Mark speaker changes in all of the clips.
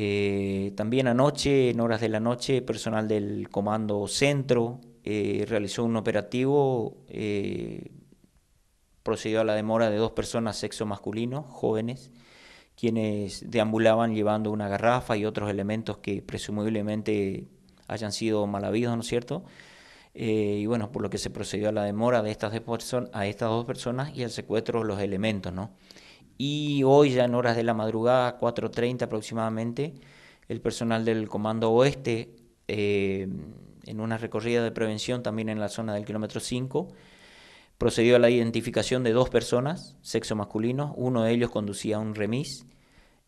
Speaker 1: Eh, también anoche, en horas de la noche, personal del Comando Centro eh, realizó un operativo, eh, procedió a la demora de dos personas sexo masculino, jóvenes, quienes deambulaban llevando una garrafa y otros elementos que presumiblemente hayan sido mal ¿no es cierto? y bueno, por lo que se procedió a la demora de estas, estas dos personas y al secuestro de los elementos, ¿no? y hoy ya en horas de la madrugada, 4.30 aproximadamente, el personal del Comando Oeste, eh, en una recorrida de prevención también en la zona del kilómetro 5, procedió a la identificación de dos personas, sexo masculino, uno de ellos conducía un remis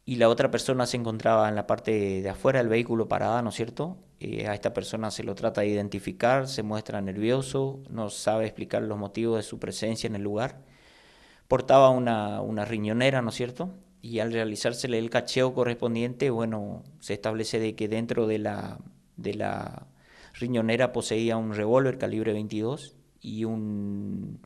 Speaker 1: y la otra persona se encontraba en la parte de afuera del vehículo parada, ¿no es cierto? Eh, a esta persona se lo trata de identificar, se muestra nervioso, no sabe explicar los motivos de su presencia en el lugar portaba una, riñonera, ¿no es cierto? Y al realizársele el cacheo correspondiente, bueno, se establece de que dentro de la, de la riñonera poseía un revólver calibre 22 y, un,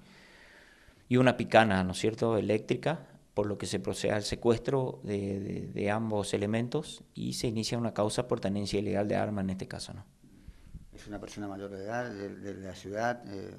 Speaker 1: y una picana, ¿no es cierto?, eléctrica, por lo que se procede al secuestro de, ambos elementos y se inicia una causa por tenencia ilegal de arma en este caso, ¿no?
Speaker 2: Es una persona mayor de edad, de, la ciudad. Eh,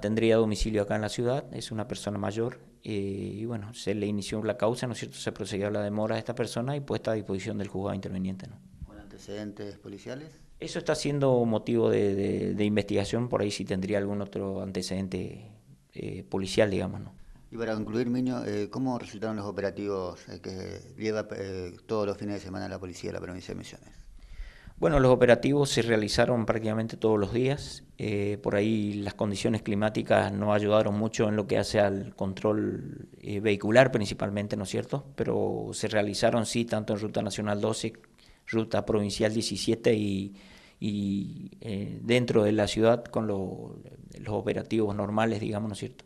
Speaker 1: tendría, domicilio acá en la ciudad, es una persona mayor. Eh, y bueno, se le inició la causa, ¿no es cierto? Se procedió a la demora de esta persona y puesta a disposición del juzgado interviniente. ¿no?
Speaker 2: ¿Con antecedentes policiales?
Speaker 1: Eso está siendo motivo de, investigación, por ahí si tendría algún otro antecedente eh, policial, digamos, ¿no?
Speaker 2: Y para concluir, Miño, ¿cómo resultaron los operativos que lleva todos los fines de semana la policía de la provincia de Misiones?
Speaker 1: Bueno, los operativos se realizaron prácticamente todos los días. Eh, por ahí las condiciones climáticas no ayudaron mucho en lo que hace al control eh, vehicular principalmente, ¿no es cierto? Pero se realizaron sí, tanto en Ruta Nacional 12, Ruta Provincial 17 y, eh, dentro de la ciudad con los operativos normales, digamos, ¿no es cierto?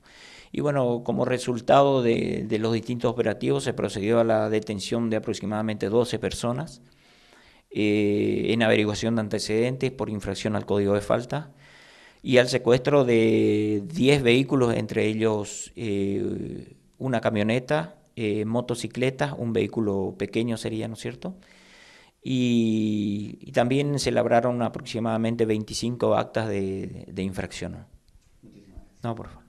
Speaker 1: Y bueno, como resultado de los distintos operativos se procedió a la detención de aproximadamente 12 personas eh, en averiguación de antecedentes por infracción al código de falta y al secuestro de 10 vehículos, entre ellos eh, una camioneta, eh, motocicletas, un vehículo pequeño sería, ¿no es cierto? Y, también se labraron aproximadamente 25 actas de, de infracción. No, por favor.